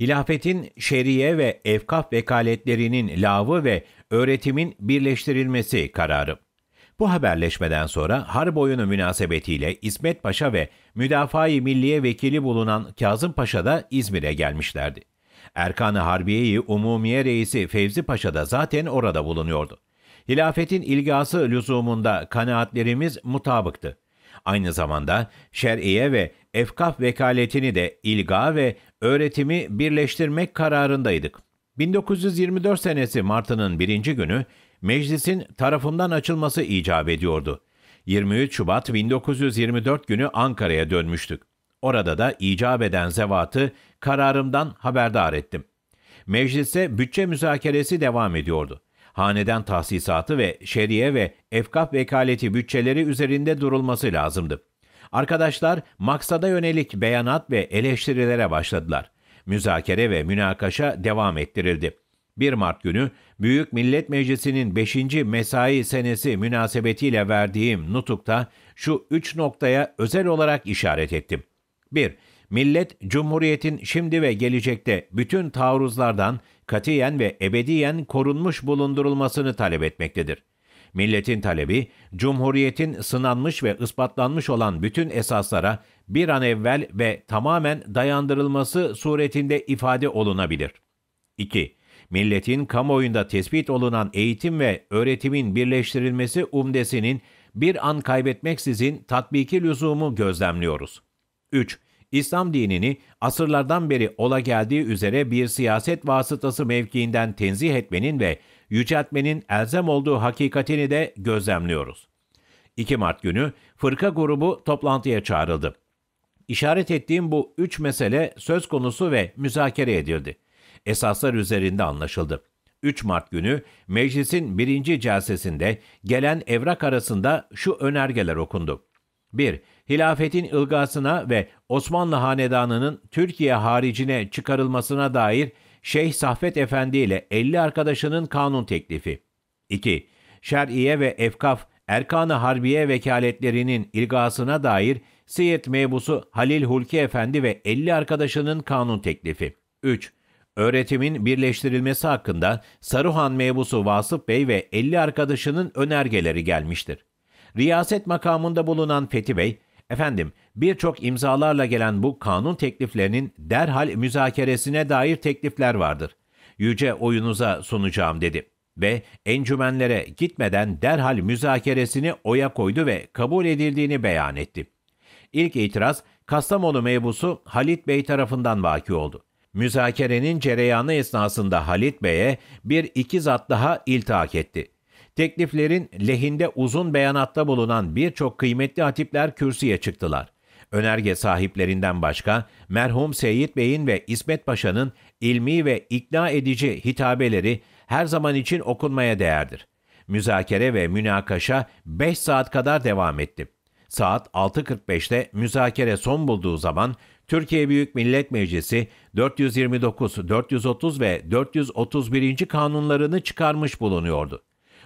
Hilafetin şeriye ve efkaf vekaletlerinin lavı ve öğretimin birleştirilmesi kararı. Bu haberleşmeden sonra harp oyunu münasebetiyle İsmet Paşa ve müdafaa Milliye Vekili bulunan Kazım Paşa da İzmir'e gelmişlerdi. Erkan-ı harbiye Umumiye Reisi Fevzi Paşa da zaten orada bulunuyordu. Hilafetin ilgası lüzumunda kanaatlerimiz mutabıktı. Aynı zamanda şer'iye ve efkaf vekaletini de ilga ve öğretimi birleştirmek kararındaydık. 1924 senesi Mart'ının birinci günü meclisin tarafından açılması icap ediyordu. 23 Şubat 1924 günü Ankara'ya dönmüştük. Orada da icap eden zevatı kararımdan haberdar ettim. Meclise bütçe müzakeresi devam ediyordu hanedan tahsisatı ve şeriye ve efkaf vekaleti bütçeleri üzerinde durulması lazımdı. Arkadaşlar maksada yönelik beyanat ve eleştirilere başladılar. Müzakere ve münakaşa devam ettirildi. 1 Mart günü Büyük Millet Meclisi'nin 5. mesai senesi münasebetiyle verdiğim nutukta şu üç noktaya özel olarak işaret ettim. 1 millet Cumhuriyet'in şimdi ve gelecekte bütün taarruzlardan katiyen ve ebediyen korunmuş bulundurulmasını talep etmektedir. Milletin talebi, Cumhuriyet'in sınanmış ve ispatlanmış olan bütün esaslara bir an evvel ve tamamen dayandırılması suretinde ifade olunabilir. 2. Milletin kamuoyunda tespit olunan eğitim ve öğretimin birleştirilmesi umdesinin bir an kaybetmeksizin tatbiki lüzumu gözlemliyoruz. 3. İslam dinini asırlardan beri ola geldiği üzere bir siyaset vasıtası mevkiinden tenzih etmenin ve yüceltmenin elzem olduğu hakikatini de gözlemliyoruz. 2 Mart günü fırka grubu toplantıya çağrıldı. İşaret ettiğim bu üç mesele söz konusu ve müzakere edildi. Esaslar üzerinde anlaşıldı. 3 Mart günü meclisin birinci celsesinde gelen evrak arasında şu önergeler okundu. 1 hilafetin ilgasına ve Osmanlı Hanedanı'nın Türkiye haricine çıkarılmasına dair Şeyh Sahvet Efendi ile 50 arkadaşının kanun teklifi. 2. Şer'iye ve Efkaf Erkan-ı Harbiye vekaletlerinin ilgasına dair Siyet mebusu Halil Hulki Efendi ve 50 arkadaşının kanun teklifi. 3. Öğretimin birleştirilmesi hakkında Saruhan mebusu Vasıf Bey ve 50 arkadaşının önergeleri gelmiştir. Riyaset makamında bulunan Fethi Bey, Efendim, birçok imzalarla gelen bu kanun tekliflerinin derhal müzakeresine dair teklifler vardır. Yüce oyunuza sunacağım dedi ve encümenlere gitmeden derhal müzakeresini oya koydu ve kabul edildiğini beyan etti. İlk itiraz Kastamonu mebusu Halit Bey tarafından vaki oldu. Müzakerenin cereyanı esnasında Halit Bey'e bir iki zat daha iltihak etti. Tekliflerin lehinde uzun beyanatta bulunan birçok kıymetli hatipler kürsüye çıktılar. Önerge sahiplerinden başka merhum Seyit Bey'in ve İsmet Paşa'nın ilmi ve ikna edici hitabeleri her zaman için okunmaya değerdir. Müzakere ve münakaşa 5 saat kadar devam etti. Saat 6.45'te müzakere son bulduğu zaman Türkiye Büyük Millet Meclisi 429, 430 ve 431. kanunlarını çıkarmış bulunuyordu.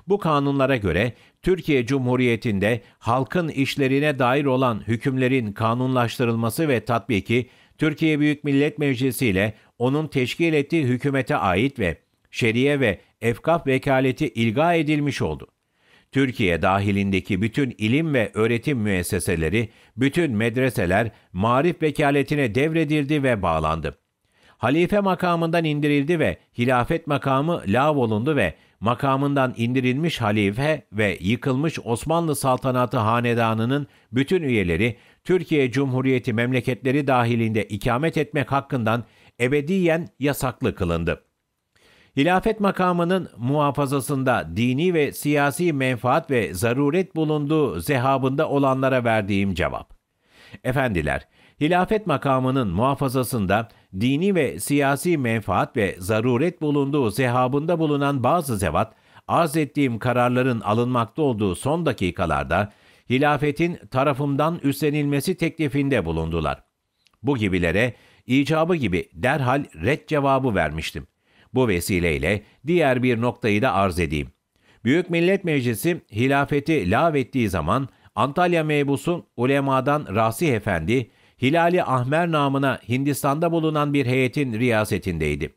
Bu kanunlara göre Türkiye Cumhuriyeti'nde halkın işlerine dair olan hükümlerin kanunlaştırılması ve tatbiki Türkiye Büyük Millet Meclisi ile onun teşkil ettiği hükümete ait ve şeriye ve efkaf vekaleti ilga edilmiş oldu. Türkiye dahilindeki bütün ilim ve öğretim müesseseleri, bütün medreseler marif vekaletine devredildi ve bağlandı. Halife makamından indirildi ve hilafet makamı lav olundu ve makamından indirilmiş halife ve yıkılmış Osmanlı Saltanatı Hanedanı'nın bütün üyeleri Türkiye Cumhuriyeti memleketleri dahilinde ikamet etmek hakkından ebediyen yasaklı kılındı. Hilafet makamının muhafazasında dini ve siyasi menfaat ve zaruret bulunduğu zehabında olanlara verdiğim cevap. Efendiler, hilafet makamının muhafazasında dini ve siyasi menfaat ve zaruret bulunduğu zehabında bulunan bazı zevat, arz ettiğim kararların alınmakta olduğu son dakikalarda hilafetin tarafımdan üstlenilmesi teklifinde bulundular. Bu gibilere icabı gibi derhal red cevabı vermiştim. Bu vesileyle diğer bir noktayı da arz edeyim. Büyük Millet Meclisi hilafeti lağvettiği zaman Antalya mebusu ulemadan Rasih Efendi Hilali Ahmer namına Hindistan'da bulunan bir heyetin riyasetindeydi.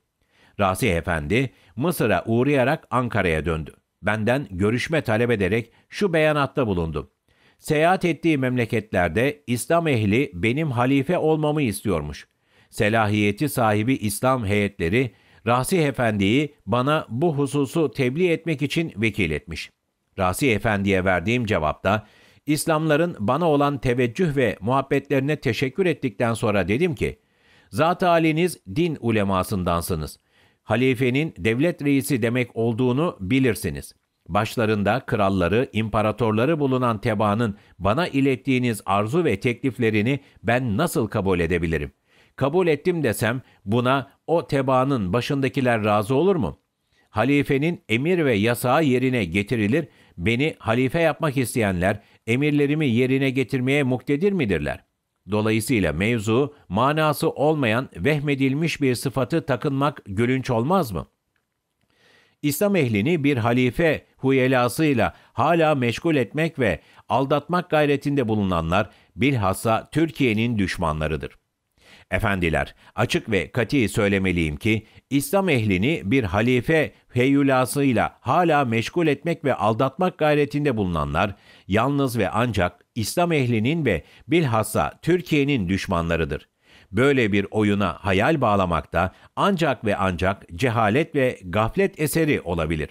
Rasih Efendi Mısır'a uğrayarak Ankara'ya döndü. Benden görüşme talep ederek şu beyanatta bulundu. Seyahat ettiği memleketlerde İslam ehli benim halife olmamı istiyormuş. Selahiyeti sahibi İslam heyetleri Rasih Efendi'yi bana bu hususu tebliğ etmek için vekil etmiş. Rasih Efendi'ye verdiğim cevapta İslamların bana olan teveccüh ve muhabbetlerine teşekkür ettikten sonra dedim ki, Zat haliniz din ulemasındansınız. Halifenin devlet reisi demek olduğunu bilirsiniz. Başlarında kralları, imparatorları bulunan tebaanın bana ilettiğiniz arzu ve tekliflerini ben nasıl kabul edebilirim? Kabul ettim desem buna o tebaanın başındakiler razı olur mu? Halifenin emir ve yasağı yerine getirilir, beni halife yapmak isteyenler emirlerimi yerine getirmeye muktedir midirler? Dolayısıyla mevzu, manası olmayan vehmedilmiş bir sıfatı takınmak gülünç olmaz mı? İslam ehlini bir halife huyelasıyla hala meşgul etmek ve aldatmak gayretinde bulunanlar bilhassa Türkiye'nin düşmanlarıdır.'' Efendiler, açık ve kati söylemeliyim ki, İslam ehlini bir halife heyulasıyla hala meşgul etmek ve aldatmak gayretinde bulunanlar, yalnız ve ancak İslam ehlinin ve bilhassa Türkiye'nin düşmanlarıdır. Böyle bir oyuna hayal bağlamakta ancak ve ancak cehalet ve gaflet eseri olabilir.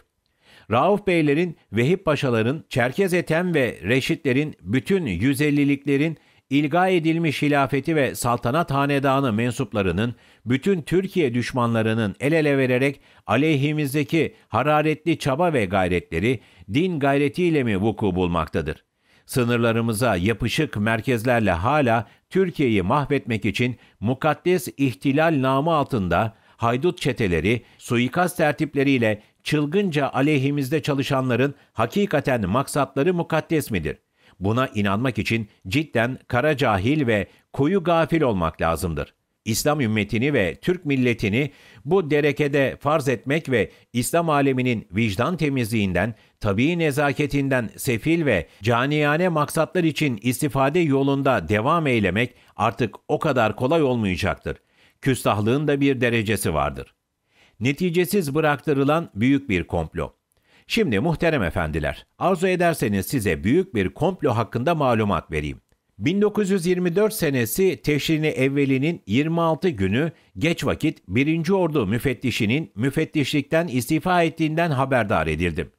Rauf Beylerin, Vehip Paşaların, Çerkez Etem ve Reşitlerin, bütün 150'liklerin ilga edilmiş hilafeti ve saltanat hanedanı mensuplarının bütün Türkiye düşmanlarının el ele vererek aleyhimizdeki hararetli çaba ve gayretleri din gayretiyle mi vuku bulmaktadır? Sınırlarımıza yapışık merkezlerle hala Türkiye'yi mahvetmek için mukaddes ihtilal namı altında haydut çeteleri, suikast tertipleriyle çılgınca aleyhimizde çalışanların hakikaten maksatları mukaddes midir? Buna inanmak için cidden kara cahil ve koyu gafil olmak lazımdır. İslam ümmetini ve Türk milletini bu derekede farz etmek ve İslam aleminin vicdan temizliğinden, tabii nezaketinden sefil ve caniyane maksatlar için istifade yolunda devam eylemek artık o kadar kolay olmayacaktır. Küstahlığın da bir derecesi vardır. Neticesiz bıraktırılan büyük bir komplo. Şimdi muhterem efendiler, arzu ederseniz size büyük bir komplo hakkında malumat vereyim. 1924 senesi Teşrini Evveli'nin 26 günü geç vakit 1. Ordu müfettişinin müfettişlikten istifa ettiğinden haberdar edildim.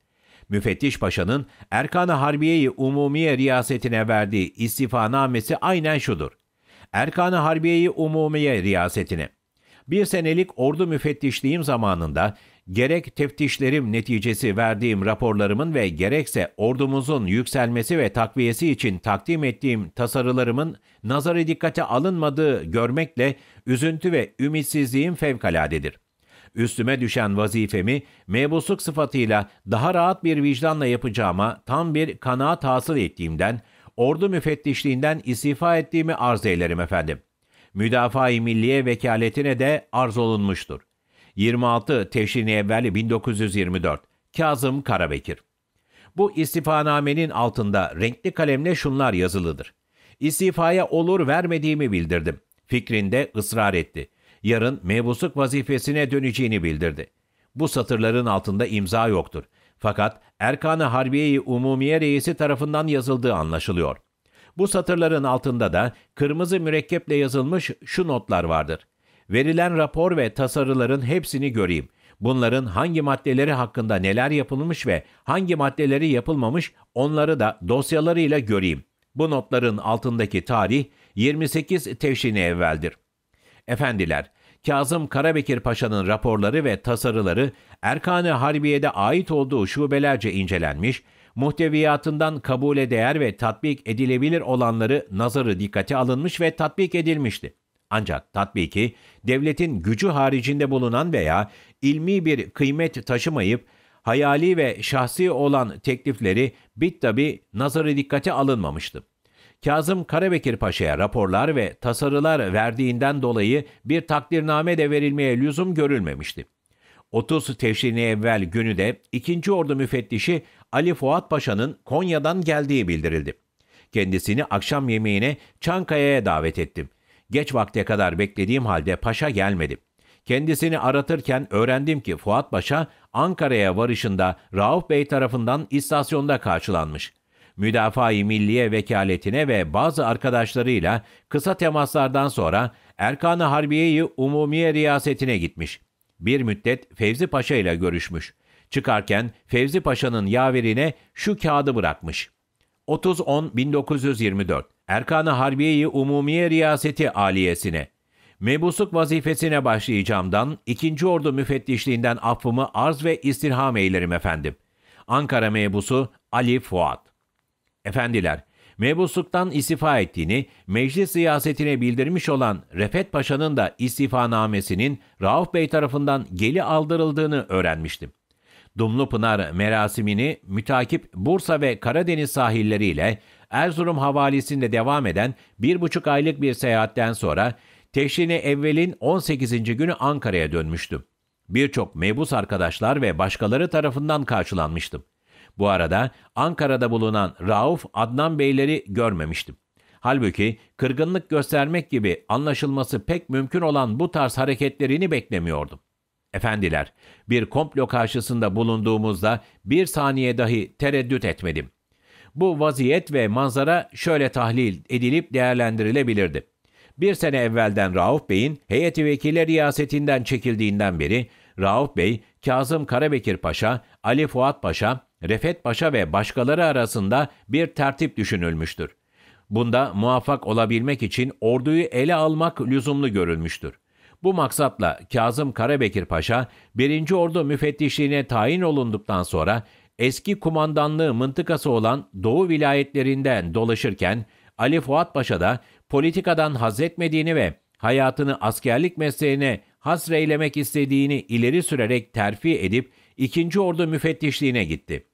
Müfettiş Paşa'nın Erkan-ı harbiye Umumiye riyasetine verdiği istifanamesi aynen şudur. Erkan-ı harbiye Umumiye riyasetine. Bir senelik ordu müfettişliğim zamanında gerek teftişlerim neticesi verdiğim raporlarımın ve gerekse ordumuzun yükselmesi ve takviyesi için takdim ettiğim tasarılarımın nazarı dikkate alınmadığı görmekle üzüntü ve ümitsizliğim fevkaladedir. Üstüme düşen vazifemi mebusluk sıfatıyla daha rahat bir vicdanla yapacağıma tam bir kanaat hasıl ettiğimden, ordu müfettişliğinden istifa ettiğimi arz eylerim efendim. Müdafaa-i Milliye vekaletine de arz olunmuştur. 26 Teşrin-i 1924 Kazım Karabekir Bu istifanamenin altında renkli kalemle şunlar yazılıdır. İstifaya olur vermediğimi bildirdim. Fikrinde ısrar etti. Yarın mebusluk vazifesine döneceğini bildirdi. Bu satırların altında imza yoktur. Fakat Erkan-ı Harbiye-i Umumiye Reisi tarafından yazıldığı anlaşılıyor. Bu satırların altında da kırmızı mürekkeple yazılmış şu notlar vardır. Verilen rapor ve tasarıların hepsini göreyim. Bunların hangi maddeleri hakkında neler yapılmış ve hangi maddeleri yapılmamış onları da dosyalarıyla göreyim. Bu notların altındaki tarih 28 Tevşini evveldir. Efendiler, Kazım Karabekir Paşa'nın raporları ve tasarıları Erkan-ı Harbiye'de ait olduğu şubelerce incelenmiş, muhteviyatından kabule değer ve tatbik edilebilir olanları nazarı dikkate alınmış ve tatbik edilmişti. Ancak tatbiki devletin gücü haricinde bulunan veya ilmi bir kıymet taşımayıp hayali ve şahsi olan teklifleri bit tabi nazarı dikkate alınmamıştı. Kazım Karabekir Paşa'ya raporlar ve tasarılar verdiğinden dolayı bir takdirname de verilmeye lüzum görülmemişti. 30 Tevşini evvel günü de 2. Ordu müfettişi Ali Fuat Paşa'nın Konya'dan geldiği bildirildi. Kendisini akşam yemeğine Çankaya'ya davet ettim. Geç vakte kadar beklediğim halde paşa gelmedi. Kendisini aratırken öğrendim ki Fuat Paşa Ankara'ya varışında Rauf Bey tarafından istasyonda karşılanmış. Müdafaa-i Milliye vekaletine ve bazı arkadaşlarıyla kısa temaslardan sonra Erkan-ı harbiye Umumiye riyasetine gitmiş. Bir müddet Fevzi Paşa ile görüşmüş. Çıkarken Fevzi Paşa'nın yaverine şu kağıdı bırakmış. 30-10-1924 Erkan-ı Harbiye-i Umumiye Riyaseti Aliyesine, mebusluk vazifesine başlayacağımdan, 2. Ordu müfettişliğinden affımı arz ve istirham eylerim efendim. Ankara mebusu Ali Fuat. Efendiler, mebusluktan istifa ettiğini meclis siyasetine bildirmiş olan Refet Paşa'nın da istifanamesinin Rauf Bey tarafından geli aldırıldığını öğrenmiştim. Dumlu Pınar merasimini mütakip Bursa ve Karadeniz sahilleriyle Erzurum havalisinde devam eden 1,5 aylık bir seyahatten sonra teşhini evvelin 18. günü Ankara'ya dönmüştüm. Birçok mebus arkadaşlar ve başkaları tarafından karşılanmıştım. Bu arada Ankara'da bulunan Rauf Adnan Beyleri görmemiştim. Halbuki kırgınlık göstermek gibi anlaşılması pek mümkün olan bu tarz hareketlerini beklemiyordum. Efendiler, bir komplo karşısında bulunduğumuzda bir saniye dahi tereddüt etmedim. Bu vaziyet ve manzara şöyle tahlil edilip değerlendirilebilirdi. Bir sene evvelden Rauf Bey'in heyeti vekiller riyasetinden çekildiğinden beri Rauf Bey, Kazım Karabekir Paşa, Ali Fuat Paşa, Refet Paşa ve başkaları arasında bir tertip düşünülmüştür. Bunda muvaffak olabilmek için orduyu ele almak lüzumlu görülmüştür. Bu maksatla Kazım Karabekir Paşa, 1. Ordu müfettişliğine tayin olunduktan sonra eski kumandanlığı mıntıkası olan Doğu vilayetlerinden dolaşırken Ali Fuat Paşa da politikadan haz etmediğini ve hayatını askerlik mesleğine hasreylemek istediğini ileri sürerek terfi edip 2. Ordu müfettişliğine gitti.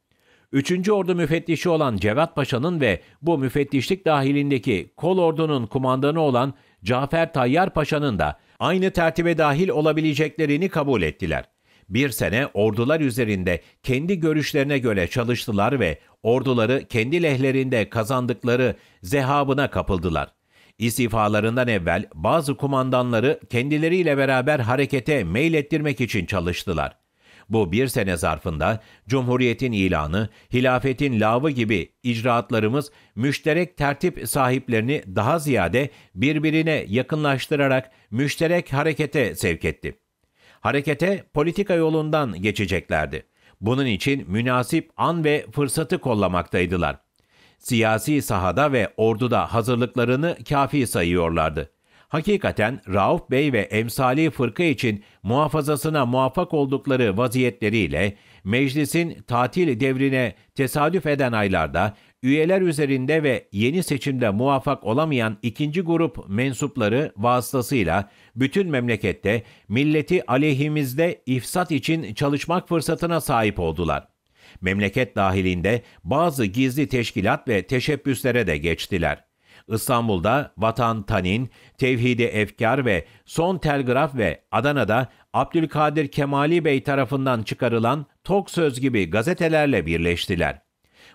3. Ordu müfettişi olan Cevat Paşa'nın ve bu müfettişlik dahilindeki kol ordunun kumandanı olan Cafer Tayyar Paşa'nın da aynı tertibe dahil olabileceklerini kabul ettiler. Bir sene ordular üzerinde kendi görüşlerine göre çalıştılar ve orduları kendi lehlerinde kazandıkları zehabına kapıldılar. İstifalarından evvel bazı kumandanları kendileriyle beraber harekete meylettirmek için çalıştılar. Bu bir sene zarfında Cumhuriyet'in ilanı, hilafetin lavı gibi icraatlarımız müşterek tertip sahiplerini daha ziyade birbirine yakınlaştırarak müşterek harekete sevk etti harekete politika yolundan geçeceklerdi. Bunun için münasip an ve fırsatı kollamaktaydılar. Siyasi sahada ve orduda hazırlıklarını kafi sayıyorlardı. Hakikaten Rauf Bey ve emsali fırka için muhafazasına muvaffak oldukları vaziyetleriyle meclisin tatil devrine tesadüf eden aylarda üyeler üzerinde ve yeni seçimde muvaffak olamayan ikinci grup mensupları vasıtasıyla bütün memlekette milleti aleyhimizde ifsat için çalışmak fırsatına sahip oldular. Memleket dahilinde bazı gizli teşkilat ve teşebbüslere de geçtiler. İstanbul'da Vatan Tanin, Tevhidi Efkar ve Son Telgraf ve Adana'da Abdülkadir Kemali Bey tarafından çıkarılan Tok Söz gibi gazetelerle birleştiler.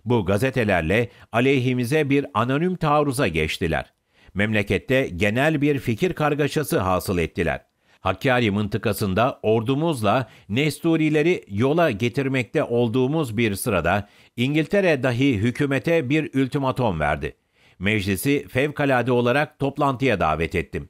Bu gazetelerle aleyhimize bir anonim taarruza geçtiler. Memlekette genel bir fikir kargaşası hasıl ettiler. Hakkari mıntıkasında ordumuzla Nesturileri yola getirmekte olduğumuz bir sırada İngiltere dahi hükümete bir ultimatom verdi. Meclisi fevkalade olarak toplantıya davet ettim.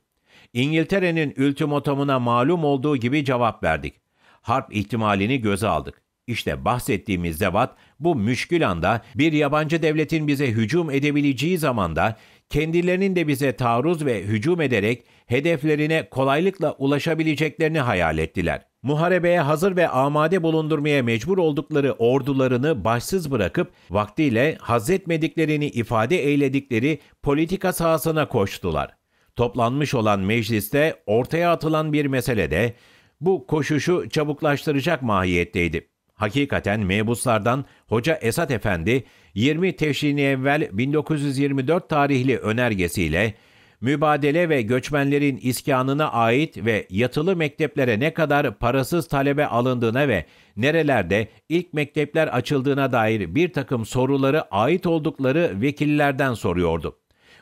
İngiltere'nin ultimatomuna malum olduğu gibi cevap verdik. Harp ihtimalini göze aldık. İşte bahsettiğimiz zevat bu müşkül anda bir yabancı devletin bize hücum edebileceği zamanda kendilerinin de bize taarruz ve hücum ederek hedeflerine kolaylıkla ulaşabileceklerini hayal ettiler. Muharebeye hazır ve amade bulundurmaya mecbur oldukları ordularını başsız bırakıp vaktiyle hazretmediklerini ifade eyledikleri politika sahasına koştular. Toplanmış olan mecliste ortaya atılan bir mesele de bu koşuşu çabuklaştıracak mahiyetteydi. Hakikaten mebuslardan Hoca Esat Efendi 20 Teşrini evvel 1924 tarihli önergesiyle mübadele ve göçmenlerin iskanına ait ve yatılı mekteplere ne kadar parasız talebe alındığına ve nerelerde ilk mektepler açıldığına dair bir takım soruları ait oldukları vekillerden soruyordu.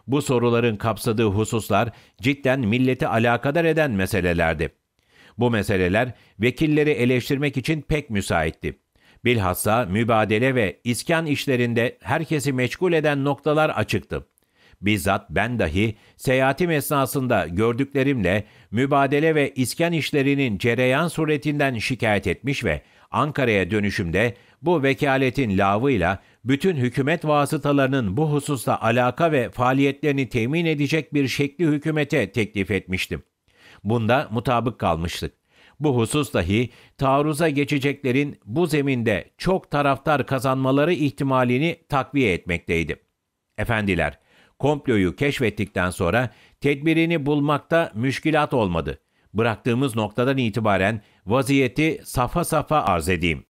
Bu soruların kapsadığı hususlar cidden milleti alakadar eden meselelerdi. Bu meseleler vekilleri eleştirmek için pek müsaitti. Bilhassa mübadele ve iskan işlerinde herkesi meşgul eden noktalar açıktı. Bizzat ben dahi seyahatim esnasında gördüklerimle mübadele ve iskan işlerinin cereyan suretinden şikayet etmiş ve Ankara'ya dönüşümde bu vekaletin lavıyla bütün hükümet vasıtalarının bu hususta alaka ve faaliyetlerini temin edecek bir şekli hükümete teklif etmiştim. Bunda mutabık kalmıştık. Bu husus dahi taarruza geçeceklerin bu zeminde çok taraftar kazanmaları ihtimalini takviye etmekteydi. Efendiler, komployu keşfettikten sonra tedbirini bulmakta müşkilat olmadı. Bıraktığımız noktadan itibaren vaziyeti safa safa arz edeyim.